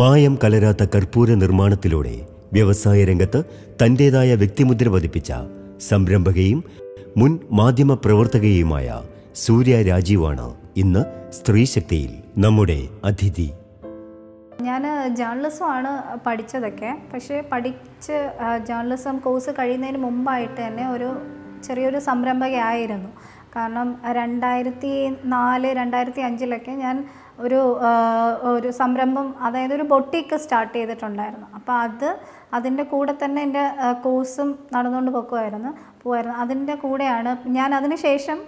മായം കലരാത്ത കർപ്പൂര നിർമ്മാണത്തിലൂടെ വ്യവസായ രംഗത്ത് തന്റേതായ വ്യക്തിമുദ്ര പതിപ്പിച്ച സംരംഭകയും മുൻ മാധ്യമ പ്രവർത്തകയുമായ സൂര്യ രാജീവാണ് ഇന്ന് സ്ത്രീശക്തിയിൽ നമ്മുടെ അതിഥി ഞാൻ ആണ് പഠിച്ചതൊക്കെ പക്ഷേ പഠിച്ച് ജേർണലിസം കോഴ്സ് കഴിയുന്നതിന് മുമ്പായിട്ട് തന്നെ ഒരു ചെറിയൊരു സംരംഭകയായിരുന്നു കാരണം രണ്ടായിരത്തി നാല് രണ്ടായിരത്തി അഞ്ചിലൊക്കെ ഞാൻ ഒരു ഒരു സംരംഭം അതായത് ഒരു ബൊട്ടിക്ക് സ്റ്റാർട്ട് ചെയ്തിട്ടുണ്ടായിരുന്നു അപ്പോൾ അത് അതിൻ്റെ കൂടെ തന്നെ എൻ്റെ കോഴ്സും നടന്നുകൊണ്ട് പോക്കുമായിരുന്നു പോകുമായിരുന്നു അതിൻ്റെ കൂടെയാണ് ഞാൻ അതിന് ശേഷം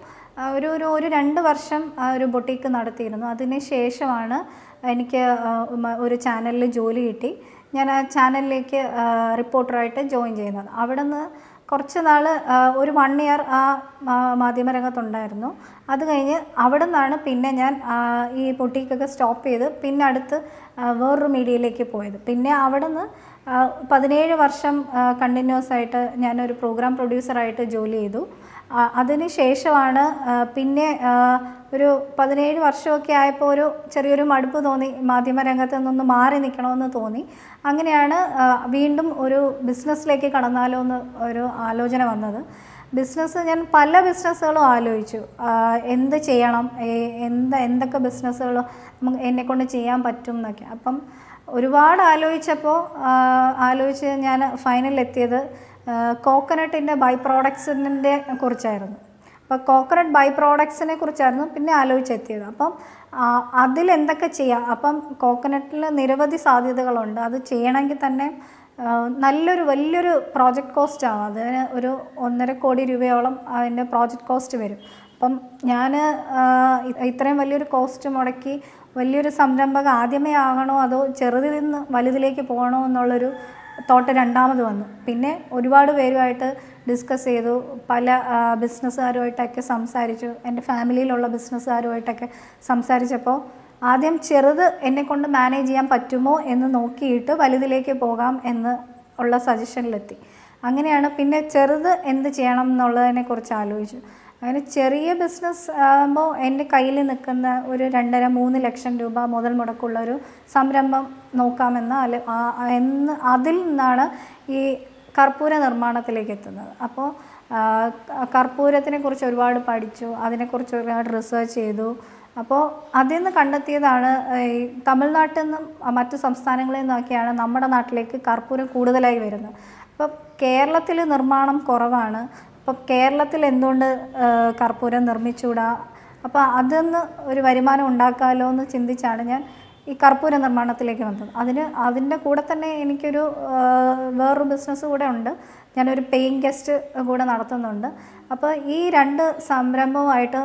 ഒരു ഒരു ഒരു രണ്ട് വർഷം ഒരു ബൊട്ടിക്ക് നടത്തിയിരുന്നു അതിന് ശേഷമാണ് എനിക്ക് ഒരു ചാനലിൽ ജോലി കിട്ടി ഞാൻ ആ ചാനലിലേക്ക് റിപ്പോർട്ടറായിട്ട് ജോയിൻ ചെയ്യുന്നത് അവിടെ നിന്ന് കുറച്ച് നാൾ ഒരു വൺ ഇയർ ആ മാധ്യമരംഗത്തുണ്ടായിരുന്നു അത് കഴിഞ്ഞ് അവിടെ നിന്നാണ് പിന്നെ ഞാൻ ഈ പൊട്ടിക്കൊക്കെ സ്റ്റോപ്പ് ചെയ്ത് പിന്നെ അടുത്ത് വേറൊരു മീഡിയയിലേക്ക് പോയത് പിന്നെ അവിടെ നിന്ന് പതിനേഴ് വർഷം കണ്ടിന്യൂസ് ആയിട്ട് ഞാനൊരു പ്രോഗ്രാം പ്രൊഡ്യൂസറായിട്ട് ജോലി ചെയ്തു അതിന് ശേഷമാണ് പിന്നെ ഒരു പതിനേഴ് വർഷമൊക്കെ ആയപ്പോൾ ഒരു ചെറിയൊരു മടുപ്പ് തോന്നി മാധ്യമരംഗത്ത് നിന്നൊന്ന് മാറി നിൽക്കണമെന്ന് തോന്നി അങ്ങനെയാണ് വീണ്ടും ഒരു ബിസിനസ്സിലേക്ക് കടന്നാലോ എന്ന് ഒരു ആലോചന വന്നത് ബിസിനസ് ഞാൻ പല ബിസിനസ്സുകളും ആലോചിച്ചു എന്ത് ചെയ്യണം എന്ത് എന്തൊക്കെ ബിസിനസ്സുകൾ നമുക്ക് എന്നെക്കൊണ്ട് ചെയ്യാൻ പറ്റും എന്നൊക്കെ അപ്പം ഒരുപാട് ആലോചിച്ചപ്പോൾ ആലോചിച്ച് ഞാൻ ഫൈനലിൽ എത്തിയത് കോക്കനട്ടിൻ്റെ ബൈ പ്രോഡക്ട്സിൻ്റെ കുറിച്ചായിരുന്നു അപ്പോൾ കോക്കനട്ട് ബൈ പ്രോഡക്ട്സിനെ കുറിച്ചായിരുന്നു പിന്നെ ആലോചിച്ചെത്തിയത് അപ്പം അതിലെന്തൊക്കെ ചെയ്യാം അപ്പം കോക്കനട്ടിൽ നിരവധി സാധ്യതകളുണ്ട് അത് ചെയ്യണമെങ്കിൽ തന്നെ നല്ലൊരു വലിയൊരു പ്രോജക്റ്റ് കോസ്റ്റ് ആവും അതിന് ഒരു ഒന്നര കോടി രൂപയോളം അതിൻ്റെ പ്രോജക്റ്റ് കോസ്റ്റ് വരും അപ്പം ഞാൻ ഇത്രയും വലിയൊരു കോസ്റ്റ് മുടക്കി വലിയൊരു സംരംഭക ആദ്യമേ ആകണോ അതോ ചെറുതിൽ നിന്ന് വലുതിലേക്ക് പോകണോ എന്നുള്ളൊരു തോട്ട് രണ്ടാമത് വന്നു പിന്നെ ഒരുപാട് പേരുമായിട്ട് ഡിസ്കസ് ചെയ്തു പല ബിസിനസ്സുകാരുമായിട്ടൊക്കെ സംസാരിച്ചു എൻ്റെ ഫാമിലിയിലുള്ള ബിസിനസ്സുകാരുമായിട്ടൊക്കെ സംസാരിച്ചപ്പോൾ ആദ്യം ചെറുത് എന്നെക്കൊണ്ട് മാനേജ് ചെയ്യാൻ പറ്റുമോ എന്ന് നോക്കിയിട്ട് വലുതിലേക്ക് പോകാം എന്ന് ഉള്ള സജഷനിലെത്തി അങ്ങനെയാണ് പിന്നെ ചെറുത് എന്ത് ചെയ്യണം എന്നുള്ളതിനെക്കുറിച്ച് ആലോചിച്ചു അങ്ങനെ ചെറിയ ബിസിനസ് ആകുമ്പോൾ എൻ്റെ കയ്യിൽ നിൽക്കുന്ന ഒരു രണ്ടര മൂന്ന് ലക്ഷം രൂപ മുതൽ മുടക്കുള്ള ഒരു സംരംഭം നോക്കാമെന്ന് അല്ല എന്ന് അതിൽ നിന്നാണ് ഈ കർപ്പൂര നിർമ്മാണത്തിലേക്ക് എത്തുന്നത് അപ്പോൾ കർപ്പൂരത്തിനെ കുറിച്ച് ഒരുപാട് പഠിച്ചു അതിനെക്കുറിച്ച് ഒരുപാട് റിസർച്ച് ചെയ്തു അപ്പോൾ അതിൽ നിന്ന് കണ്ടെത്തിയതാണ് ഈ തമിഴ്നാട്ടിൽ നിന്നും മറ്റു സംസ്ഥാനങ്ങളിൽ നിന്നൊക്കെയാണ് നമ്മുടെ നാട്ടിലേക്ക് കർപ്പൂരം കൂടുതലായി വരുന്നത് അപ്പോൾ കേരളത്തിൽ നിർമ്മാണം കുറവാണ് അപ്പം കേരളത്തിൽ എന്തുകൊണ്ട് കർപ്പൂരം നിർമ്മിച്ചുകൂടാ അപ്പോൾ അതൊന്ന് ഒരു വരുമാനം ഉണ്ടാക്കാമല്ലോ എന്ന് ചിന്തിച്ചാണ് ഞാൻ ഈ കർപ്പൂര നിർമ്മാണത്തിലേക്ക് വന്നത് അതിന് അതിൻ്റെ കൂടെ തന്നെ എനിക്കൊരു വേറൊരു ബിസിനസ് കൂടെ ഉണ്ട് ഞാനൊരു പെയിങ് ഗസ്റ്റ് കൂടെ നടത്തുന്നുണ്ട് അപ്പോൾ ഈ രണ്ട് സംരംഭവുമായിട്ട്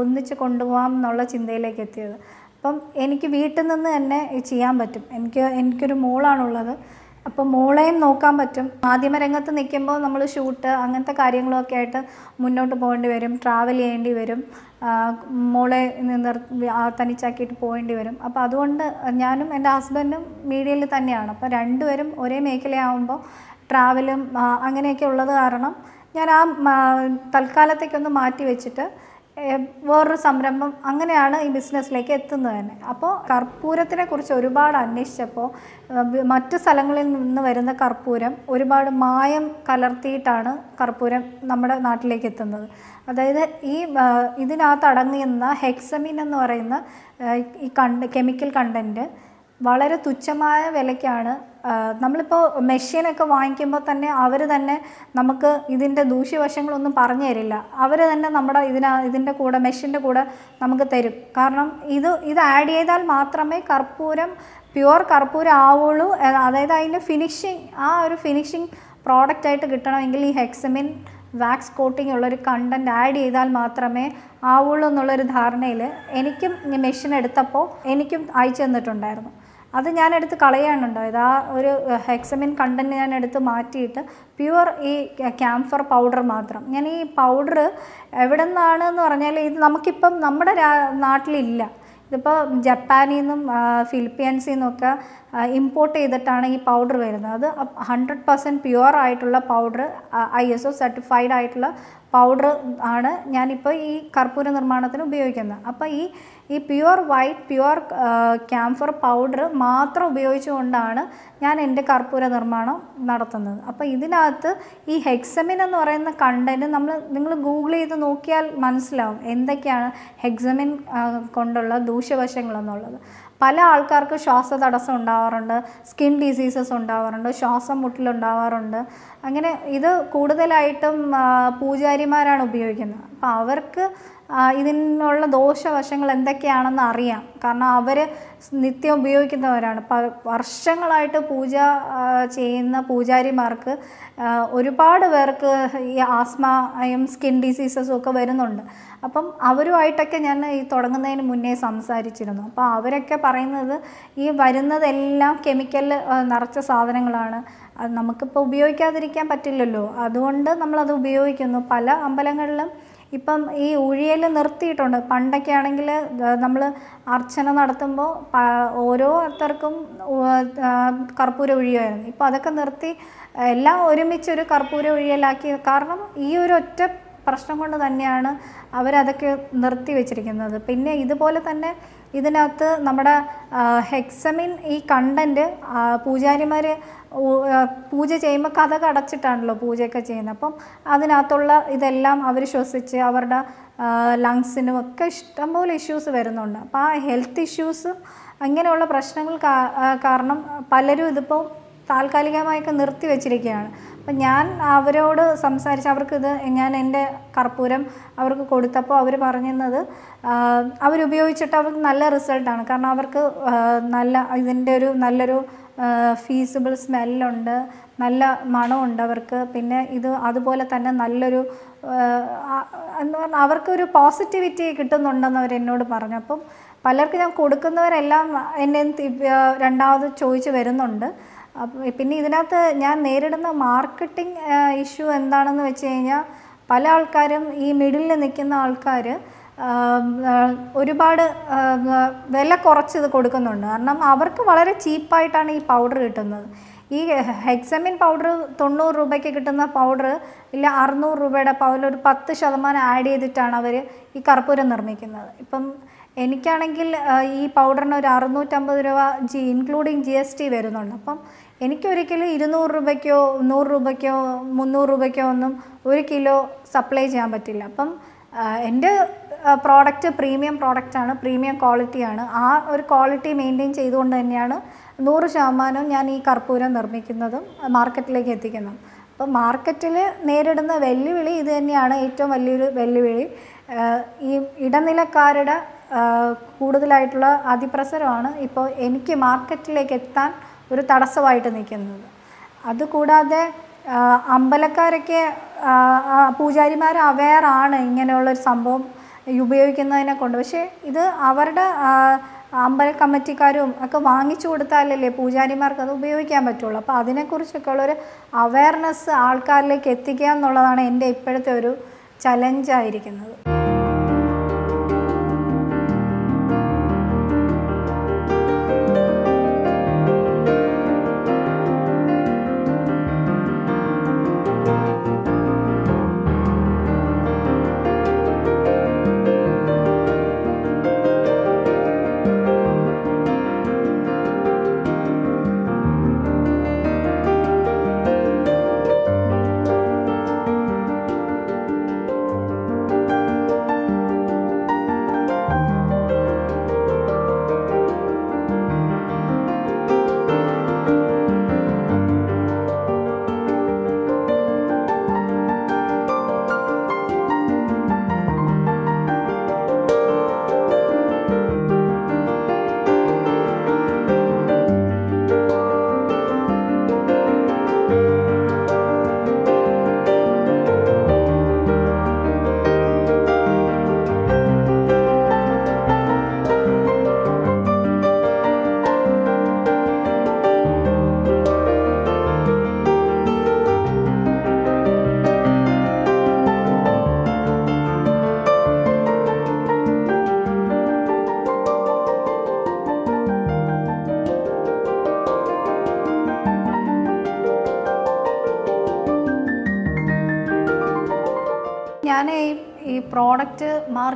ഒന്നിച്ച് കൊണ്ടുപോകാം എന്നുള്ള ചിന്തയിലേക്ക് എത്തിയത് അപ്പം എനിക്ക് വീട്ടിൽ നിന്ന് തന്നെ ചെയ്യാൻ പറ്റും എനിക്ക് എനിക്കൊരു മോളാണുള്ളത് അപ്പോൾ മോളെയും നോക്കാൻ പറ്റും മാധ്യമരംഗത്ത് നിൽക്കുമ്പോൾ നമ്മൾ ഷൂട്ട് അങ്ങനത്തെ കാര്യങ്ങളൊക്കെ ആയിട്ട് മുന്നോട്ട് പോകേണ്ടി വരും ട്രാവൽ ചെയ്യേണ്ടി വരും മോളെ നിർ തനിച്ചാക്കിയിട്ട് പോകേണ്ടി വരും അപ്പോൾ അതുകൊണ്ട് ഞാനും എൻ്റെ ഹസ്ബൻഡും മീഡിയയിൽ തന്നെയാണ് അപ്പോൾ രണ്ടുപേരും ഒരേ മേഖലയാവുമ്പോൾ ട്രാവലും അങ്ങനെയൊക്കെ ഉള്ളത് കാരണം ഞാൻ ആ തൽക്കാലത്തേക്കൊന്ന് മാറ്റി വെച്ചിട്ട് വേറൊരു സംരംഭം അങ്ങനെയാണ് ഈ ബിസിനസ്സിലേക്ക് എത്തുന്നത് തന്നെ അപ്പോൾ കർപ്പൂരത്തിനെ കുറിച്ച് ഒരുപാട് അന്വേഷിച്ചപ്പോൾ മറ്റു സ്ഥലങ്ങളിൽ നിന്ന് വരുന്ന കർപ്പൂരം ഒരുപാട് മായം കലർത്തിയിട്ടാണ് കർപ്പൂരം നമ്മുടെ നാട്ടിലേക്ക് എത്തുന്നത് അതായത് ഈ ഇതിനകത്ത് അടങ്ങുന്ന ഹെക്സമിൻ എന്ന് പറയുന്ന ഈ കണ്ട് കെമിക്കൽ കണ്ടൻറ്റ് വളരെ തുച്ഛമായ വിലയ്ക്കാണ് നമ്മളിപ്പോൾ മെഷീനൊക്കെ വാങ്ങിക്കുമ്പോൾ തന്നെ അവർ തന്നെ നമുക്ക് ഇതിൻ്റെ ദൂഷ്യവശങ്ങളൊന്നും പറഞ്ഞു തരില്ല അവർ തന്നെ നമ്മുടെ ഇതിന ഇതിൻ്റെ കൂടെ മെഷീൻ്റെ കൂടെ നമുക്ക് തരും കാരണം ഇത് ഇത് ആഡ് ചെയ്താൽ മാത്രമേ കർപ്പൂരം പ്യുവർ കർപ്പൂരം ആവുള്ളൂ അതായത് അതിൻ്റെ ഫിനിഷിങ് ആ ഒരു ഫിനിഷിങ് പ്രോഡക്റ്റായിട്ട് കിട്ടണമെങ്കിൽ ഈ ഹെക്സമിൻ വാക്സ് കോട്ടിംഗ് ഉള്ളൊരു കണ്ടൻറ്റ് ആഡ് ചെയ്താൽ മാത്രമേ ആവുള്ളൂ എന്നുള്ളൊരു ധാരണയിൽ എനിക്കും മെഷീൻ എടുത്തപ്പോൾ എനിക്കും അയച്ചു തന്നിട്ടുണ്ടായിരുന്നു അത് ഞാനെടുത്ത് കളയാണ് ഉണ്ടായത് ആ ഒരു ഹെക്സമിൻ കണ്ടൻറ്റ് ഞാൻ എടുത്ത് മാറ്റിയിട്ട് പ്യുവർ ഈ ക്യാംഫർ പൗഡർ മാത്രം ഞാൻ ഈ പൗഡർ എവിടെ നിന്നാണ് എന്ന് പറഞ്ഞാൽ ഇത് നമുക്കിപ്പം നമ്മുടെ നാട്ടിലില്ല ഇതിപ്പോൾ ജപ്പാനിൽ നിന്നും ഫിലിപ്പീൻസിൽ നിന്നൊക്കെ ഇമ്പോർട്ട് ചെയ്തിട്ടാണ് ഈ പൗഡർ വരുന്നത് അത് ഹൺഡ്രഡ് പെർസെൻറ്റ് പ്യുവർ ആയിട്ടുള്ള powder I S O certified ആയിട്ടുള്ള പൗഡർ ആണ് ഞാനിപ്പോൾ ഈ കർപ്പൂര നിർമ്മാണത്തിന് ഉപയോഗിക്കുന്നത് അപ്പോൾ ഈ ഈ pure white pure camphor powder മാത്രം ഉപയോഗിച്ചുകൊണ്ടാണ് ഞാൻ എൻ്റെ കർപ്പൂര നിർമ്മാണം നടത്തുന്നത് അപ്പോൾ ഇതിനകത്ത് ഈ ഹെക്സമിൻ എന്ന് പറയുന്ന കണ്ടൻറ്റ് നമ്മൾ നിങ്ങൾ ഗൂഗിൾ ചെയ്ത് നോക്കിയാൽ മനസ്സിലാവും എന്തൊക്കെയാണ് ഹെക്സമിൻ കൊണ്ടുള്ള ദൂഷ്യവശങ്ങളെന്നുള്ളത് പല ആൾക്കാർക്ക് ശ്വാസ തടസ്സം ഉണ്ടാവാറുണ്ട് സ്കിൻ ഡിസീസസ് ഉണ്ടാവാറുണ്ട് ശ്വാസം മുട്ടിലുണ്ടാവാറുണ്ട് അങ്ങനെ ഇത് കൂടുതലായിട്ടും പൂജാരിമാരാണ് ഉപയോഗിക്കുന്നത് അപ്പോൾ അവർക്ക് ഇതിനുള്ള ദോഷവശങ്ങൾ എന്തൊക്കെയാണെന്ന് അറിയാം കാരണം അവർ നിത്യം ഉപയോഗിക്കുന്നവരാണ് വർഷങ്ങളായിട്ട് പൂജ ചെയ്യുന്ന പൂജാരിമാർക്ക് ഒരുപാട് പേർക്ക് ഈ ആസ്മയും സ്കിൻ ഡിസീസസും ഒക്കെ വരുന്നുണ്ട് അപ്പം അവരുമായിട്ടൊക്കെ ഞാൻ ഈ തുടങ്ങുന്നതിന് മുന്നേ സംസാരിച്ചിരുന്നു അപ്പോൾ അവരൊക്കെ പറയുന്നത് ഈ വരുന്നതെല്ലാം കെമിക്കൽ നിറച്ച സാധനങ്ങളാണ് നമുക്കിപ്പോൾ ഉപയോഗിക്കാതിരിക്കാൻ പറ്റില്ലല്ലോ അതുകൊണ്ട് നമ്മളത് ഉപയോഗിക്കുന്നു പല അമ്പലങ്ങളിലും ഇപ്പം ഈ ഉഴിയൽ നിർത്തിയിട്ടുണ്ട് പണ്ടൊക്കെ ആണെങ്കിൽ നമ്മൾ അർച്ചന നടത്തുമ്പോൾ ഓരോ അത്തർക്കും കർപ്പൂര ഉഴിയായിരുന്നു ഇപ്പം അതൊക്കെ നിർത്തി എല്ലാം ഒരുമിച്ചൊരു കർപ്പൂര ഉഴിയലാക്കി കാരണം ഈ ഒരു ഒറ്റ പ്രശ്നം കൊണ്ട് തന്നെയാണ് അവരതൊക്കെ നിർത്തി വെച്ചിരിക്കുന്നത് പിന്നെ ഇതുപോലെ തന്നെ ഇതിനകത്ത് നമ്മുടെ ഹെക്സമിൻ ഈ കണ്ടൻറ്റ് പൂജാരിമാർ പൂജ ചെയ്യുമ്പോൾ കഥ അടച്ചിട്ടാണല്ലോ പൂജയൊക്കെ ചെയ്യുന്നത് അപ്പം അതിനകത്തുള്ള ഇതെല്ലാം അവർ ശ്വസിച്ച് അവരുടെ ലങ്സിനും ഒക്കെ ഇഷ്ടംപോലെ ഇഷ്യൂസ് വരുന്നുണ്ട് അപ്പോൾ ആ ഹെൽത്ത് ഇഷ്യൂസ് അങ്ങനെയുള്ള പ്രശ്നങ്ങൾ കാരണം പലരും ഇതിപ്പോൾ താൽക്കാലികമായൊക്കെ നിർത്തി വെച്ചിരിക്കുകയാണ് അപ്പം ഞാൻ അവരോട് സംസാരിച്ച് അവർക്കിത് ഞാൻ എൻ്റെ കർപ്പൂരം അവർക്ക് കൊടുത്തപ്പോൾ അവർ പറഞ്ഞത് അവരുപയോഗിച്ചിട്ട് അവർക്ക് നല്ല റിസൾട്ടാണ് കാരണം അവർക്ക് നല്ല ഇതിൻ്റെ ഒരു നല്ലൊരു ഫീസിബിൾ സ്മെല്ലുണ്ട് നല്ല മണമുണ്ട് അവർക്ക് പിന്നെ ഇത് അതുപോലെ തന്നെ നല്ലൊരു എന്ന് പറഞ്ഞാൽ അവർക്കൊരു പോസിറ്റിവിറ്റി കിട്ടുന്നുണ്ടെന്ന് അവർ എന്നോട് പറഞ്ഞു അപ്പം പലർക്കും ഞാൻ കൊടുക്കുന്നവരെല്ലാം എന്നെ രണ്ടാമത് ചോദിച്ചു വരുന്നുണ്ട് പിന്നെ ഇതിനകത്ത് ഞാൻ നേരിടുന്ന മാർക്കറ്റിംഗ് ഇഷ്യൂ എന്താണെന്ന് വെച്ച് കഴിഞ്ഞാൽ പല ആൾക്കാരും ഈ മിഡിലിൽ നിൽക്കുന്ന ആൾക്കാർ ഒരുപാട് വില കുറച്ചത് കൊടുക്കുന്നുണ്ട് കാരണം അവർക്ക് വളരെ ചീപ്പായിട്ടാണ് ഈ പൗഡർ കിട്ടുന്നത് ഈ ഹെക്സമിൻ പൗഡർ തൊണ്ണൂറ് രൂപയ്ക്ക് കിട്ടുന്ന പൗഡർ ഇല്ല അറുന്നൂറ് രൂപയുടെ പൗഡർ ഒരു പത്ത് ശതമാനം ആഡ് ചെയ്തിട്ടാണ് അവർ ഈ കർപ്പൂരം നിർമ്മിക്കുന്നത് ഇപ്പം എനിക്കാണെങ്കിൽ ഈ പൗഡറിന് ഒരു അറുന്നൂറ്റമ്പത് രൂപ G including G S T വരുന്നുണ്ട് അപ്പം എനിക്കൊരിക്കലും ഇരുന്നൂറ് രൂപയ്ക്കോ നൂറ് രൂപയ്ക്കോ മുന്നൂറ് രൂപയ്ക്കോ ഒന്നും ഒരു കിലോ സപ്ലൈ ചെയ്യാൻ പറ്റില്ല അപ്പം എൻ്റെ പ്രോഡക്റ്റ് പ്രീമിയം പ്രോഡക്റ്റാണ് പ്രീമിയം ക്വാളിറ്റിയാണ് ആ ഒരു ക്വാളിറ്റി മെയിൻറ്റെയിൻ ചെയ്തുകൊണ്ട് തന്നെയാണ് നൂറ് ശതമാനവും ഞാൻ ഈ കർപ്പൂരം നിർമ്മിക്കുന്നതും മാർക്കറ്റിലേക്ക് എത്തിക്കുന്നത് അപ്പോൾ മാർക്കറ്റിൽ നേരിടുന്ന വെല്ലുവിളി ഇത് തന്നെയാണ് ഏറ്റവും വലിയൊരു വെല്ലുവിളി ഈ ഇടനിലക്കാരുടെ കൂടുതലായിട്ടുള്ള അതിപ്രസരമാണ് ഇപ്പോൾ എനിക്ക് മാർക്കറ്റിലേക്ക് എത്താൻ ഒരു തടസ്സമായിട്ട് നിൽക്കുന്നത് അതുകൂടാതെ അമ്പലക്കാരൊക്കെ പൂജാരിമാർ അവെയറാണ് ഇങ്ങനെയുള്ളൊരു സംഭവം ഉപയോഗിക്കുന്നതിനെ കൊണ്ട് പക്ഷേ ഇത് അവരുടെ അമ്പല കമ്മിറ്റിക്കാരും ഒക്കെ വാങ്ങിച്ചു കൊടുത്താലല്ലേ പൂജാരിമാർക്ക് അത് ഉപയോഗിക്കാൻ പറ്റുള്ളൂ അപ്പോൾ അതിനെക്കുറിച്ചൊക്കെ ഉള്ളൊരു അവയർനെസ് ആൾക്കാരിലേക്ക് എത്തിക്കുക എന്നുള്ളതാണ് എൻ്റെ ഇപ്പോഴത്തെ ഒരു ചലഞ്ചായിരിക്കുന്നത്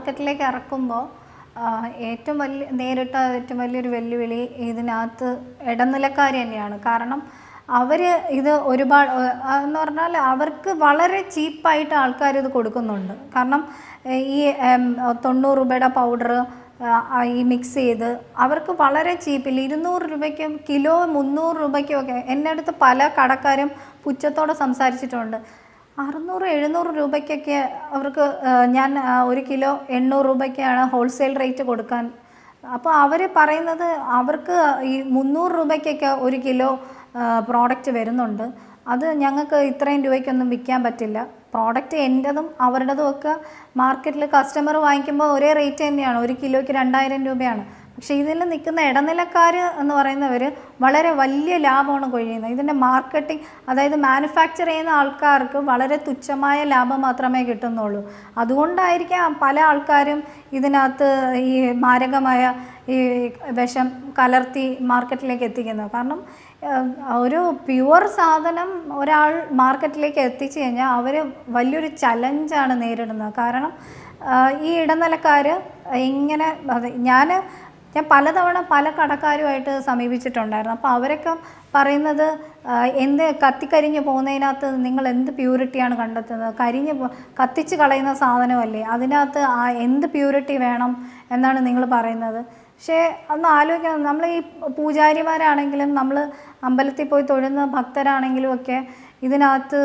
മാർക്കറ്റിലേക്ക് ഇറക്കുമ്പോൾ ഏറ്റവും വലിയ നേരിട്ട ഏറ്റവും വലിയൊരു വെല്ലുവിളി ഇതിനകത്ത് ഇടനിലക്കാർ തന്നെയാണ് കാരണം അവർ ഇത് ഒരുപാട് എന്ന് പറഞ്ഞാൽ അവർക്ക് വളരെ ചീപ്പായിട്ട് ആൾക്കാർ ഇത് കൊടുക്കുന്നുണ്ട് കാരണം ഈ തൊണ്ണൂറ് രൂപയുടെ പൗഡർ ഈ മിക്സ് ചെയ്ത് അവർക്ക് വളരെ ചീപ്പിൽ ഇരുന്നൂറ് രൂപയ്ക്കും കിലോ മുന്നൂറ് രൂപയ്ക്കും ഒക്കെ എൻ്റെ അടുത്ത് പല കടക്കാരും പുച്ഛത്തോടെ സംസാരിച്ചിട്ടുണ്ട് അറുന്നൂറ് എഴുന്നൂറ് രൂപയ്ക്കൊക്കെ അവർക്ക് ഞാൻ ഒരു കിലോ എണ്ണൂറ് രൂപയ്ക്കാണ് ഹോൾസെയിൽ റേറ്റ് കൊടുക്കാൻ അപ്പോൾ അവർ പറയുന്നത് അവർക്ക് ഈ മുന്നൂറ് രൂപയ്ക്കൊക്കെ ഒരു കിലോ പ്രോഡക്റ്റ് വരുന്നുണ്ട് അത് ഞങ്ങൾക്ക് ഇത്രയും രൂപയ്ക്കൊന്നും വിൽക്കാൻ പറ്റില്ല പ്രോഡക്റ്റ് എൻ്റെതും അവരുടേതും ഒക്കെ മാർക്കറ്റിൽ കസ്റ്റമർ വാങ്ങിക്കുമ്പോൾ ഒരേ റേറ്റ് തന്നെയാണ് ഒരു കിലോയ്ക്ക് രണ്ടായിരം രൂപയാണ് പക്ഷെ ഇതിൽ നിൽക്കുന്ന ഇടനിലക്കാർ എന്ന് പറയുന്നവർ വളരെ വലിയ ലാഭമാണ് കൊഴിയുന്നത് ഇതിൻ്റെ മാർക്കറ്റിംഗ് അതായത് മാനുഫാക്ചർ ചെയ്യുന്ന ആൾക്കാർക്ക് വളരെ തുച്ഛമായ ലാഭം മാത്രമേ കിട്ടുന്നുള്ളൂ അതുകൊണ്ടായിരിക്കാം പല ആൾക്കാരും ഇതിനകത്ത് ഈ മാരകമായ ഈ വിഷം കലർത്തി മാർക്കറ്റിലേക്ക് എത്തിക്കുന്നത് കാരണം ഒരു പ്യുവർ സാധനം ഒരാൾ മാർക്കറ്റിലേക്ക് എത്തിച്ചു കഴിഞ്ഞാൽ അവർ വലിയൊരു ചലഞ്ചാണ് നേരിടുന്നത് കാരണം ഈ ഇടനിലക്കാർ ഇങ്ങനെ ഞാൻ ഞാൻ പലതവണ പല കടക്കാരുമായിട്ട് സമീപിച്ചിട്ടുണ്ടായിരുന്നു അപ്പോൾ അവരൊക്കെ പറയുന്നത് എന്ത് കത്തിക്കരിഞ്ഞ് പോകുന്നതിനകത്ത് നിങ്ങൾ എന്ത് പ്യൂരിറ്റിയാണ് കണ്ടെത്തുന്നത് കരിഞ്ഞ് കത്തിച്ച് കളയുന്ന സാധനമല്ലേ അതിനകത്ത് ആ എന്ത് പ്യൂരിറ്റി വേണം എന്നാണ് നിങ്ങൾ പറയുന്നത് പക്ഷേ ഒന്ന് ആലോചിക്കണം നമ്മൾ ഈ പൂജാരിമാരാണെങ്കിലും നമ്മൾ അമ്പലത്തിൽ പോയി തൊഴുന്ന ഭക്തരാണെങ്കിലും ഒക്കെ ഇതിനകത്ത്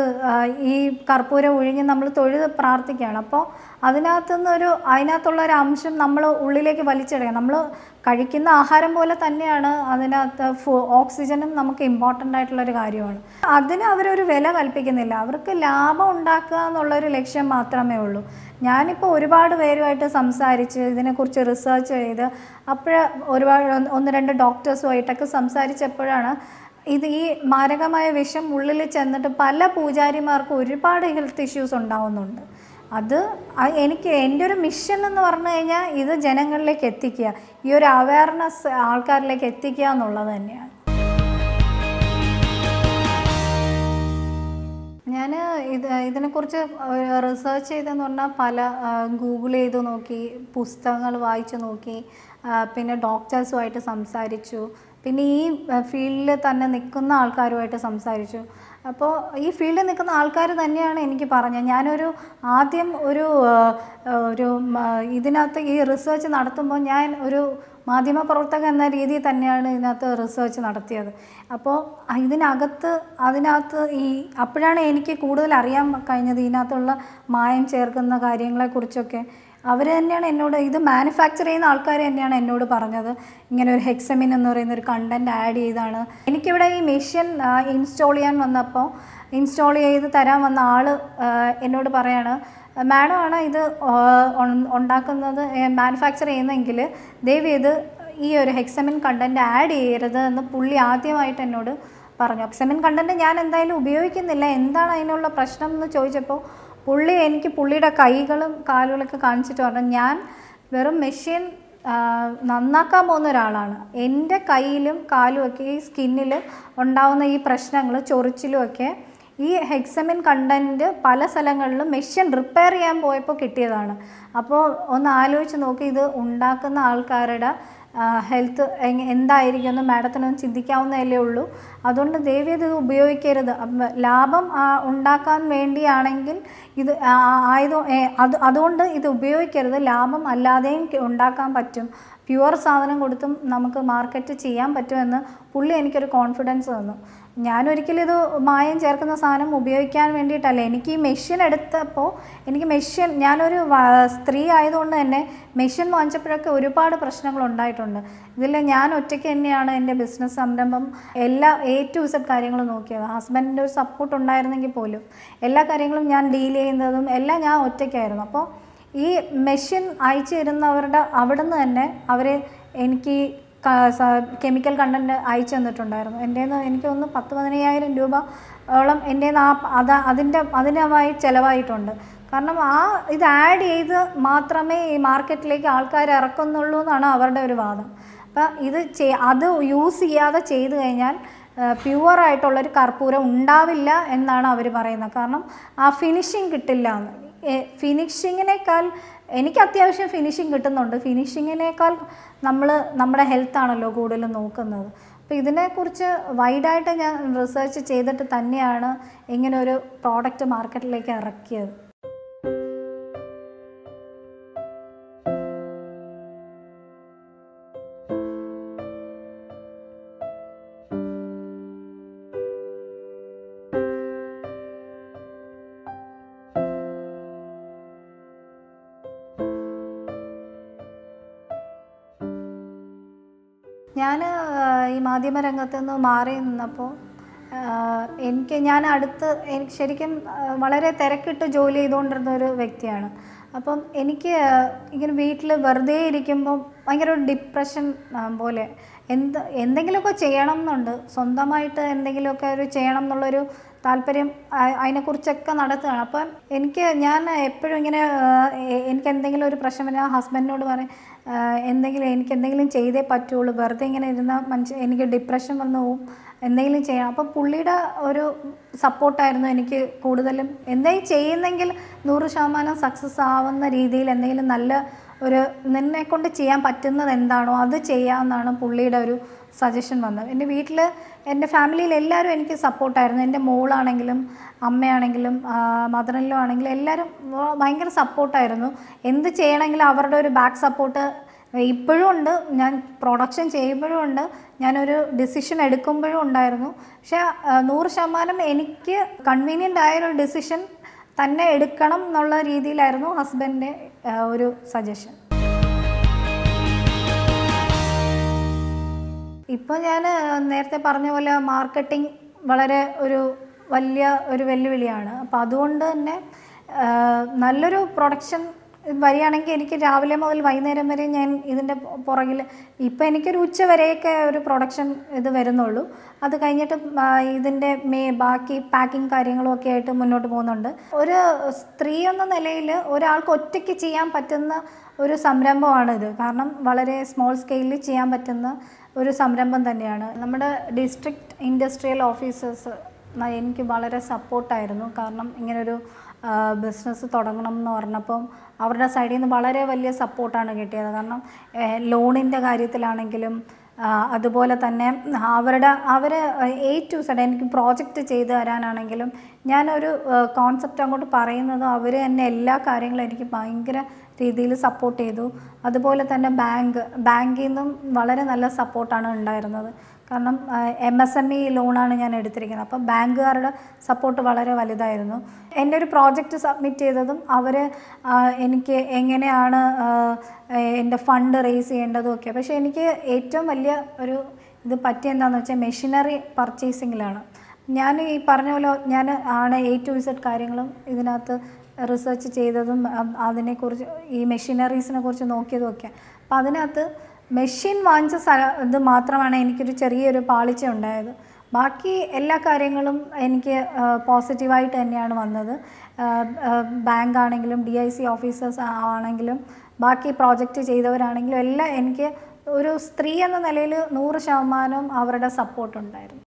ഈ കർപ്പൂരം ഒഴിഞ്ഞ് നമ്മൾ തൊഴുത് പ്രാർത്ഥിക്കുകയാണ് അപ്പോൾ അതിനകത്തുനിന്നൊരു അതിനകത്തുള്ള ഒരു അംശം നമ്മൾ ഉള്ളിലേക്ക് വലിച്ചെടുക്കുക നമ്മൾ കഴിക്കുന്ന ആഹാരം പോലെ തന്നെയാണ് അതിനകത്ത് ഓക്സിജനും നമുക്ക് ഇമ്പോർട്ടൻ്റ് ആയിട്ടുള്ളൊരു കാര്യമാണ് അതിന് അവരൊരു വില കൽപ്പിക്കുന്നില്ല അവർക്ക് ലാഭം ഉണ്ടാക്കുക എന്നുള്ളൊരു ലക്ഷ്യം മാത്രമേ ഉള്ളൂ ഞാനിപ്പോൾ ഒരുപാട് പേരുമായിട്ട് സംസാരിച്ച് ഇതിനെക്കുറിച്ച് റിസർച്ച് ചെയ്ത് അപ്പോഴ ഒരുപാട് ഒന്ന് രണ്ട് ഡോക്ടേഴ്സുമായിട്ടൊക്കെ സംസാരിച്ചപ്പോഴാണ് ഇത് ഈ മാരകമായ വിഷം ഉള്ളിൽ ചെന്നിട്ട് പല പൂജാരിമാർക്കും ഒരുപാട് ഹെൽത്ത് ഇഷ്യൂസ് ഉണ്ടാവുന്നുണ്ട് അത് എനിക്ക് എൻ്റെ ഒരു മിഷൻ എന്ന് പറഞ്ഞു കഴിഞ്ഞാൽ ഇത് ജനങ്ങളിലേക്ക് എത്തിക്കുക ഈ ഒരു അവയർനെസ് ആൾക്കാരിലേക്ക് എത്തിക്കുക എന്നുള്ളത് തന്നെയാണ് ഞാൻ ഇത് ഇതിനെക്കുറിച്ച് റിസർച്ച് ചെയ്തെന്ന് പറഞ്ഞാൽ പല ഗൂഗിൾ ചെയ്ത് നോക്കി പുസ്തകങ്ങൾ വായിച്ചു നോക്കി പിന്നെ ഡോക്ടേഴ്സുമായിട്ട് സംസാരിച്ചു പിന്നെ ഈ ഫീൽഡിൽ തന്നെ നിൽക്കുന്ന ആൾക്കാരുമായിട്ട് സംസാരിച്ചു അപ്പോൾ ഈ ഫീൽഡിൽ നിൽക്കുന്ന ആൾക്കാർ തന്നെയാണ് എനിക്ക് പറഞ്ഞത് ഞാനൊരു ആദ്യം ഒരു ഒരു ഇതിനകത്ത് ഈ റിസർച്ച് നടത്തുമ്പോൾ ഞാൻ ഒരു മാധ്യമപ്രവർത്തകൻ എന്ന രീതിയിൽ തന്നെയാണ് ഇതിനകത്ത് റിസർച്ച് നടത്തിയത് അപ്പോൾ ഇതിനകത്ത് അതിനകത്ത് ഈ അപ്പോഴാണ് എനിക്ക് കൂടുതൽ അറിയാൻ കഴിഞ്ഞത് ഇതിനകത്തുള്ള മായം ചേർക്കുന്ന കാര്യങ്ങളെക്കുറിച്ചൊക്കെ അവർ തന്നെയാണ് എന്നോട് ഇത് മാനുഫാക്ചർ ചെയ്യുന്ന ആൾക്കാർ തന്നെയാണ് എന്നോട് പറഞ്ഞത് ഇങ്ങനെ ഒരു ഹെക്സമിൻ എന്ന് പറയുന്ന ഒരു കണ്ടന്റ് ആഡ് ചെയ്താണ് എനിക്കിവിടെ ഈ മെഷീൻ ഇൻസ്റ്റാൾ ചെയ്യാൻ വന്നപ്പോൾ ഇൻസ്റ്റാൾ ചെയ്ത് തരാൻ വന്ന ആൾ എന്നോട് പറയാണ് മാഡമാണ് ഇത് ഉണ്ടാക്കുന്നത് മാനുഫാക്ചർ ചെയ്യുന്നതെങ്കിൽ ദയവ് ഇത് ഈ ഒരു ഹെക്സമിൻ കണ്ടന്റ് ആഡ് ചെയ്യരുത് എന്ന് പുള്ളി ആദ്യമായിട്ട് എന്നോട് പറഞ്ഞു ഹെക്സമിൻ കണ്ടന്റ് ഞാൻ എന്തായാലും ഉപയോഗിക്കുന്നില്ല എന്താണ് അതിനുള്ള പ്രശ്നം എന്ന് ചോദിച്ചപ്പോൾ പുള്ളി എനിക്ക് പുള്ളിയുടെ കൈകളും കാലുകളൊക്കെ കാണിച്ചിട്ട് പറഞ്ഞു ഞാൻ വെറും മെഷീൻ നന്നാക്കാൻ പോകുന്ന ഒരാളാണ് എൻ്റെ കയ്യിലും കാലുമൊക്കെ ഈ സ്കിന്നിൽ ഉണ്ടാവുന്ന ഈ പ്രശ്നങ്ങൾ ചൊറിച്ചിലുമൊക്കെ ഈ ഹെക്സമിൻ കണ്ടൻറ്റ് പല സ്ഥലങ്ങളിലും മെഷീൻ റിപ്പയർ ചെയ്യാൻ പോയപ്പോൾ കിട്ടിയതാണ് അപ്പോൾ ഒന്ന് ആലോചിച്ച് നോക്കി ഇത് ഉണ്ടാക്കുന്ന ആൾക്കാരുടെ ഹെൽത്ത് എന്തായിരിക്കുമെന്ന് മാഡത്തിനൊന്നും ചിന്തിക്കാവുന്നതല്ലേ ഉള്ളൂ അതുകൊണ്ട് ദേവി അത് ഉപയോഗിക്കരുത് ലാഭം ഉണ്ടാക്കാൻ വേണ്ടിയാണെങ്കിൽ ഇത് ആയത് അത് അതുകൊണ്ട് ഇത് ഉപയോഗിക്കരുത് ലാഭം അല്ലാതെയും ഉണ്ടാക്കാൻ പറ്റും പ്യുവർ സാധനം കൊടുത്തും നമുക്ക് മാർക്കറ്റ് ചെയ്യാൻ പറ്റുമെന്ന് പുള്ളി എനിക്കൊരു കോൺഫിഡൻസ് തന്നു ഞാനൊരിക്കലും ഇത് മായം ചേർക്കുന്ന സാധനം ഉപയോഗിക്കാൻ വേണ്ടിയിട്ടല്ല എനിക്ക് ഈ മെഷീൻ എടുത്തപ്പോൾ എനിക്ക് മെഷീൻ ഞാനൊരു സ്ത്രീ ആയതുകൊണ്ട് തന്നെ മെഷീൻ വാങ്ങിച്ചപ്പോഴൊക്കെ ഒരുപാട് പ്രശ്നങ്ങൾ ഉണ്ടായിട്ടുണ്ട് ഇതിൽ ഞാൻ ഒറ്റയ്ക്ക് തന്നെയാണ് എൻ്റെ ബിസിനസ് സംരംഭം എല്ലാ എ ടു ഇസഡ് കാര്യങ്ങളും നോക്കിയത് ഹസ്ബൻഡിൻ്റെ ഒരു സപ്പോർട്ട് ഉണ്ടായിരുന്നെങ്കിൽ പോലും എല്ലാ കാര്യങ്ങളും ഞാൻ ഡീൽ ചെയ്യുന്നതും എല്ലാം ഞാൻ ഒറ്റയ്ക്കായിരുന്നു അപ്പോൾ ഈ മെഷീൻ അയച്ചു തരുന്നവരുടെ അവിടുന്ന് തന്നെ അവർ എനിക്ക് കെമിക്കൽ കണ്ടന്റ് അയച്ചു തന്നിട്ടുണ്ടായിരുന്നു എൻ്റെ എനിക്ക് തോന്നുന്നു പത്ത് പതിനയ്യായിരം രൂപ ഓളം എൻ്റെ ആ അത് അതിൻ്റെ അതിനായി ചിലവായിട്ടുണ്ട് കാരണം ആ ഇത് ആഡ് ചെയ്ത് മാത്രമേ ഈ മാർക്കറ്റിലേക്ക് ആൾക്കാർ ഇറക്കുന്നുള്ളൂ എന്നാണ് അവരുടെ ഒരു വാദം അപ്പം ഇത് അത് യൂസ് ചെയ്യാതെ ചെയ്തു കഴിഞ്ഞാൽ പ്യുവറായിട്ടുള്ളൊരു കർപ്പൂരം ഉണ്ടാവില്ല എന്നാണ് അവർ പറയുന്നത് കാരണം ആ ഫിനിഷിങ് കിട്ടില്ല എന്ന് ഫിനിഷിങ്ങിനേക്കാൾ എനിക്ക് അത്യാവശ്യം ഫിനിഷിങ് കിട്ടുന്നുണ്ട് ഫിനിഷിങ്ങിനേക്കാൾ നമ്മൾ നമ്മുടെ ഹെൽത്താണല്ലോ കൂടുതലും നോക്കുന്നത് അപ്പോൾ ഇതിനെക്കുറിച്ച് വൈഡായിട്ട് ഞാൻ റിസർച്ച് ചെയ്തിട്ട് തന്നെയാണ് ഇങ്ങനെ ഒരു പ്രോഡക്റ്റ് മാർക്കറ്റിലേക്ക് ഇറക്കിയത് മാധ്യമ രംഗത്ത് നിന്ന് മാറി നിന്നപ്പോൾ എനിക്ക് ഞാൻ അടുത്ത് എനിക്ക് ശരിക്കും വളരെ തിരക്കിട്ട് ജോലി ചെയ്തുകൊണ്ടിരുന്ന ഒരു വ്യക്തിയാണ് അപ്പം എനിക്ക് ഇങ്ങനെ വീട്ടിൽ വെറുതെ ഇരിക്കുമ്പോൾ ഭയങ്കര ഒരു ഡിപ്രഷൻ പോലെ എന്ത് എന്തെങ്കിലുമൊക്കെ ചെയ്യണം എന്നുണ്ട് സ്വന്തമായിട്ട് എന്തെങ്കിലുമൊക്കെ ഒരു ചെയ്യണം എന്നുള്ളൊരു താല്പര്യം അതിനെക്കുറിച്ചൊക്കെ നടത്തുകയാണ് അപ്പം എനിക്ക് ഞാൻ എപ്പോഴും ഇങ്ങനെ എനിക്ക് എന്തെങ്കിലും ഒരു പ്രശ്നം ഞാൻ ഹസ്ബൻഡിനോട് പറയും എന്തെങ്കിലും എനിക്ക് എന്തെങ്കിലും ചെയ്തേ പറ്റുള്ളൂ വെറുതെ ഇങ്ങനെ ഇരുന്ന മനുഷ്യ എനിക്ക് ഡിപ്രഷൻ വന്നു പോവും എന്തെങ്കിലും ചെയ്യണം അപ്പം പുള്ളിയുടെ ഒരു സപ്പോർട്ടായിരുന്നു എനിക്ക് കൂടുതലും എന്തെങ്കിലും ചെയ്യുന്നെങ്കിൽ നൂറ് ശതമാനം സക്സസ് ആവുന്ന രീതിയിൽ എന്തെങ്കിലും നല്ല ഒരു നിന്നെ കൊണ്ട് ചെയ്യാൻ പറ്റുന്നത് എന്താണോ അത് ചെയ്യാമെന്നാണ് പുള്ളിയുടെ ഒരു സജഷൻ വന്നത് എൻ്റെ വീട്ടിൽ എൻ്റെ ഫാമിലിയിൽ എല്ലാവരും എനിക്ക് സപ്പോർട്ടായിരുന്നു എൻ്റെ മോളാണെങ്കിലും അമ്മയാണെങ്കിലും മദറിലോ ആണെങ്കിലും എല്ലാവരും ഭയങ്കര സപ്പോർട്ടായിരുന്നു എന്ത് ചെയ്യണമെങ്കിലും അവരുടെ ഒരു ബാക്ക് സപ്പോർട്ട് ഇപ്പോഴും ഉണ്ട് ഞാൻ പ്രൊഡക്ഷൻ ചെയ്യുമ്പോഴും ഉണ്ട് ഞാനൊരു ഡിസിഷൻ എടുക്കുമ്പോഴും ഉണ്ടായിരുന്നു പക്ഷേ നൂറ് ശതമാനം എനിക്ക് കൺവീനിയൻ്റ് ആയൊരു ഡിസിഷൻ തന്നെ എടുക്കണം എന്നുള്ള രീതിയിലായിരുന്നു ഹസ്ബൻഡിൻ്റെ ഒരു സജഷൻ ഇപ്പോൾ ഞാൻ നേരത്തെ പറഞ്ഞ പോലെ മാർക്കറ്റിംഗ് വളരെ ഒരു വലിയ ഒരു വെല്ലുവിളിയാണ് അപ്പോൾ അതുകൊണ്ട് തന്നെ നല്ലൊരു പ്രൊഡക്ഷൻ വരികയാണെങ്കിൽ എനിക്ക് രാവിലെ മുതൽ വൈകുന്നേരം വരെ ഞാൻ ഇതിൻ്റെ പുറകിൽ ഇപ്പം എനിക്കൊരു ഉച്ച വരെയൊക്കെ ഒരു പ്രൊഡക്ഷൻ ഇത് വരുന്നുള്ളൂ അത് കഴിഞ്ഞിട്ട് ഇതിൻ്റെ മേ ബാക്കി പാക്കിംഗ് കാര്യങ്ങളും ഒക്കെ ആയിട്ട് മുന്നോട്ട് പോകുന്നുണ്ട് ഒരു സ്ത്രീ എന്ന നിലയിൽ ഒരാൾക്ക് ഒറ്റയ്ക്ക് ചെയ്യാൻ പറ്റുന്ന ഒരു സംരംഭമാണിത് കാരണം വളരെ സ്മോൾ സ്കെയിലിൽ ചെയ്യാൻ പറ്റുന്ന ഒരു സംരംഭം തന്നെയാണ് നമ്മുടെ ഡിസ്ട്രിക്ട് ഇൻഡസ്ട്രിയൽ ഓഫീസേഴ്സ് എനിക്ക് വളരെ സപ്പോർട്ടായിരുന്നു കാരണം ഇങ്ങനൊരു ബിസിനസ് തുടങ്ങണം എന്ന് പറഞ്ഞപ്പം അവരുടെ സൈഡിൽ നിന്ന് വളരെ വലിയ സപ്പോർട്ടാണ് കിട്ടിയത് കാരണം ലോണിൻ്റെ കാര്യത്തിലാണെങ്കിലും അതുപോലെ തന്നെ അവരുടെ അവർ എ ടു സൈഡ് എനിക്ക് പ്രോജക്റ്റ് ചെയ്തു തരാനാണെങ്കിലും ഞാനൊരു കോൺസെപ്റ്റ് അങ്ങോട്ട് പറയുന്നത് അവർ തന്നെ എല്ലാ കാര്യങ്ങളും എനിക്ക് ഭയങ്കര രീതിയിൽ സപ്പോർട്ട് ചെയ്തു അതുപോലെ തന്നെ ബാങ്ക് ബാങ്കിൽ നിന്നും വളരെ നല്ല സപ്പോർട്ടാണ് ഉണ്ടായിരുന്നത് കാരണം എം എസ് എം ഇ ലോണാണ് ഞാൻ എടുത്തിരിക്കുന്നത് അപ്പം ബാങ്കുകാരുടെ സപ്പോർട്ട് വളരെ വലുതായിരുന്നു എൻ്റെ ഒരു പ്രോജക്റ്റ് സബ്മിറ്റ് ചെയ്തതും അവർ എനിക്ക് എങ്ങനെയാണ് എൻ്റെ ഫണ്ട് റേസ് ചെയ്യേണ്ടതും ഒക്കെ പക്ഷേ എനിക്ക് ഏറ്റവും വലിയ ഒരു ഇത് പറ്റിയെന്താണെന്ന് വെച്ചാൽ മെഷീനറി പർച്ചേസിങ്ങിലാണ് ഞാൻ ഈ പറഞ്ഞ പോലെ ഞാൻ ആണ് എ ടു ഇസഡ് കാര്യങ്ങളും ഇതിനകത്ത് റിസർച്ച് ചെയ്തതും അതിനെക്കുറിച്ച് ഈ മെഷീനറീസിനെ കുറിച്ച് നോക്കിയതും ഒക്കെ അപ്പം അതിനകത്ത് മെഷീൻ വാങ്ങിച്ച സ്ഥല ഇത് മാത്രമാണ് എനിക്കൊരു ചെറിയൊരു പാളിച്ച ഉണ്ടായത് ബാക്കി എല്ലാ കാര്യങ്ങളും എനിക്ക് പോസിറ്റീവായിട്ട് തന്നെയാണ് വന്നത് ബാങ്ക് ആണെങ്കിലും ഡി ഐ സി ഓഫീസേഴ്സ് ആണെങ്കിലും ബാക്കി പ്രോജക്റ്റ് ചെയ്തവരാണെങ്കിലും എല്ലാം എനിക്ക് ഒരു സ്ത്രീ എന്ന നിലയിൽ നൂറ് ശതമാനം അവരുടെ സപ്പോർട്ടുണ്ടായിരുന്നു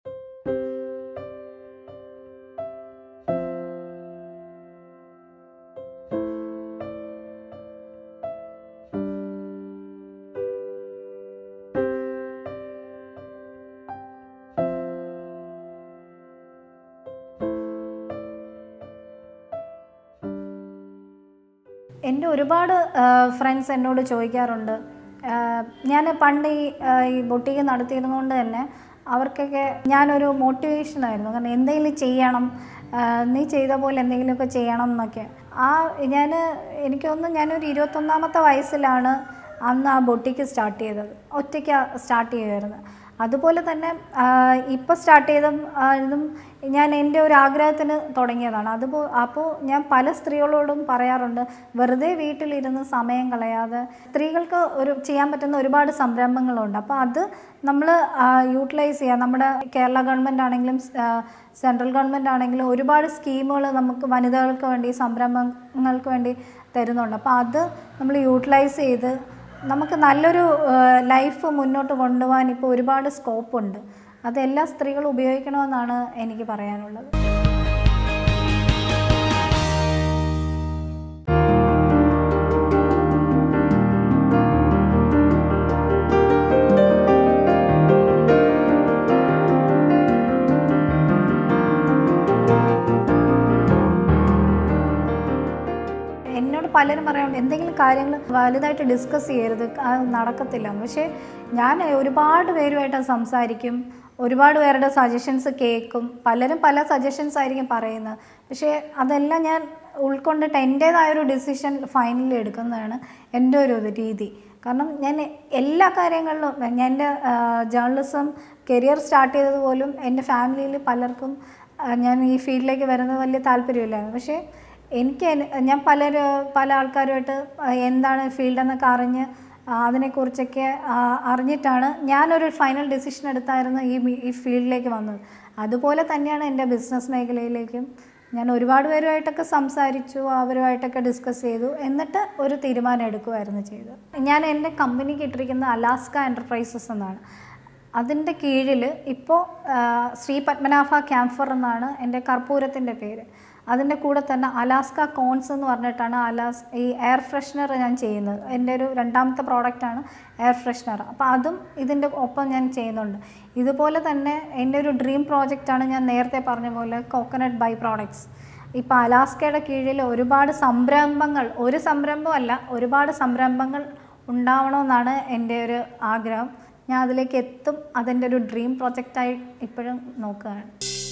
ഒരുപാട് ഫ്രണ്ട്സ് എന്നോട് ചോദിക്കാറുണ്ട് ഞാൻ പണ്ട് ഈ ഈ ബൊട്ടിക്ക് നടത്തിയിരുന്നുകൊണ്ട് തന്നെ അവർക്കൊക്കെ ഞാനൊരു മോട്ടിവേഷനായിരുന്നു കാരണം എന്തെങ്കിലും ചെയ്യണം നീ ചെയ്ത പോലെ എന്തെങ്കിലുമൊക്കെ ചെയ്യണം എന്നൊക്കെ ആ ഞാൻ എനിക്കൊന്ന് ഞാനൊരു ഇരുപത്തൊന്നാമത്തെ വയസ്സിലാണ് അന്ന് ആ ബൊട്ടിക്ക് സ്റ്റാർട്ട് ചെയ്തത് ഒറ്റയ്ക്ക് സ്റ്റാർട്ട് ചെയ്തായിരുന്നു അതുപോലെ തന്നെ ഇപ്പോൾ സ്റ്റാർട്ട് ചെയ്തും ഞാൻ എൻ്റെ ഒരു ആഗ്രഹത്തിന് തുടങ്ങിയതാണ് അതുപോ അപ്പോൾ ഞാൻ പല സ്ത്രീകളോടും പറയാറുണ്ട് വെറുതെ വീട്ടിലിരുന്ന് സമയം കളയാതെ സ്ത്രീകൾക്ക് ഒരു ചെയ്യാൻ പറ്റുന്ന ഒരുപാട് സംരംഭങ്ങളുണ്ട് അപ്പോൾ അത് നമ്മൾ യൂട്ടിലൈസ് ചെയ്യുക നമ്മുടെ കേരള ഗവൺമെൻറ് ആണെങ്കിലും സെൻട്രൽ ഗവൺമെൻറ് ആണെങ്കിലും ഒരുപാട് സ്കീമുകൾ നമുക്ക് വനിതകൾക്ക് വേണ്ടി സംരംഭങ്ങൾക്ക് വേണ്ടി തരുന്നുണ്ട് അപ്പോൾ അത് നമ്മൾ യൂട്ടിലൈസ് ചെയ്ത് നമുക്ക് നല്ലൊരു ലൈഫ് മുന്നോട്ട് കൊണ്ടുപോകാൻ ഇപ്പോൾ ഒരുപാട് സ്കോപ്പുണ്ട് അതെല്ലാ സ്ത്രീകളും ഉപയോഗിക്കണമെന്നാണ് എനിക്ക് പറയാനുള്ളത് എന്നോട് പലരും പറയാറുണ്ട് എന്തെങ്കിലും കാര്യങ്ങൾ വലുതായിട്ട് ഡിസ്കസ് ചെയ്യരുത് അത് നടക്കത്തില്ല പക്ഷേ ഞാൻ ഒരുപാട് പേരുമായിട്ട് സംസാരിക്കും ഒരുപാട് പേരുടെ സജഷൻസ് കേൾക്കും പലരും പല സജഷൻസ് ആയിരിക്കും പറയുന്നത് പക്ഷേ അതെല്ലാം ഞാൻ ഉൾക്കൊണ്ടിട്ട് എൻ്റേതായ ഒരു ഡിസിഷൻ ഫൈനലി എടുക്കുന്നതാണ് എൻ്റെ ഒരു രീതി കാരണം ഞാൻ എല്ലാ കാര്യങ്ങളിലും ഞാൻ എൻ്റെ ജേർണലിസം കരിയർ സ്റ്റാർട്ട് ചെയ്തത് പോലും എൻ്റെ ഫാമിലിയിൽ പലർക്കും ഞാൻ ഈ ഫീൽഡിലേക്ക് വരുന്നത് വലിയ താല്പര്യമില്ലായിരുന്നു പക്ഷേ എനിക്ക് ഞാൻ പല പല ആൾക്കാരുമായിട്ട് എന്താണ് ഫീൽഡെന്നൊക്കെ അറിഞ്ഞ് അതിനെക്കുറിച്ചൊക്കെ അറിഞ്ഞിട്ടാണ് ഞാനൊരു ഫൈനൽ ഡിസിഷൻ എടുത്തായിരുന്നു ഈ ഈ ഫീൽഡിലേക്ക് വന്നത് അതുപോലെ തന്നെയാണ് എൻ്റെ ബിസിനസ് മേഖലയിലേക്കും ഞാൻ ഒരുപാട് പേരുമായിട്ടൊക്കെ സംസാരിച്ചു അവരുമായിട്ടൊക്കെ ഡിസ്കസ് ചെയ്തു എന്നിട്ട് ഒരു തീരുമാനം എടുക്കുമായിരുന്നു ചെയ്ത് ഞാൻ എൻ്റെ കമ്പനിക്ക് ഇട്ടിരിക്കുന്ന അലാസ്ക എൻ്റർപ്രൈസസ് എന്നാണ് അതിൻ്റെ കീഴിൽ ഇപ്പോൾ ശ്രീ പത്മനാഭ ക്യാംഫർ എന്നാണ് എൻ്റെ കർപ്പൂരത്തിൻ്റെ പേര് അതിൻ്റെ കൂടെ തന്നെ അലാസ്ക കോൺസ് എന്ന് പറഞ്ഞിട്ടാണ് അലാസ് ഈ എയർ ഫ്രഷ്നർ ഞാൻ ചെയ്യുന്നത് എൻ്റെ ഒരു രണ്ടാമത്തെ പ്രോഡക്റ്റാണ് എയർ ഫ്രഷ്നർ അപ്പോൾ അതും ഇതിൻ്റെ ഒപ്പം ഞാൻ ചെയ്യുന്നുണ്ട് ഇതുപോലെ തന്നെ എൻ്റെ ഒരു ഡ്രീം പ്രോജക്റ്റാണ് ഞാൻ നേരത്തെ പറഞ്ഞ പോലെ കോക്കനട്ട് ബൈ പ്രോഡക്ട്സ് ഇപ്പോൾ അലാസ്കയുടെ കീഴിൽ ഒരുപാട് സംരംഭങ്ങൾ ഒരു സംരംഭമല്ല ഒരുപാട് സംരംഭങ്ങൾ ഉണ്ടാവണമെന്നാണ് എൻ്റെ ഒരു ആഗ്രഹം ഞാൻ അതിലേക്ക് എത്തും അതെൻ്റെ ഒരു ഡ്രീം പ്രോജക്റ്റായി ഇപ്പോഴും നോക്കുകയാണ്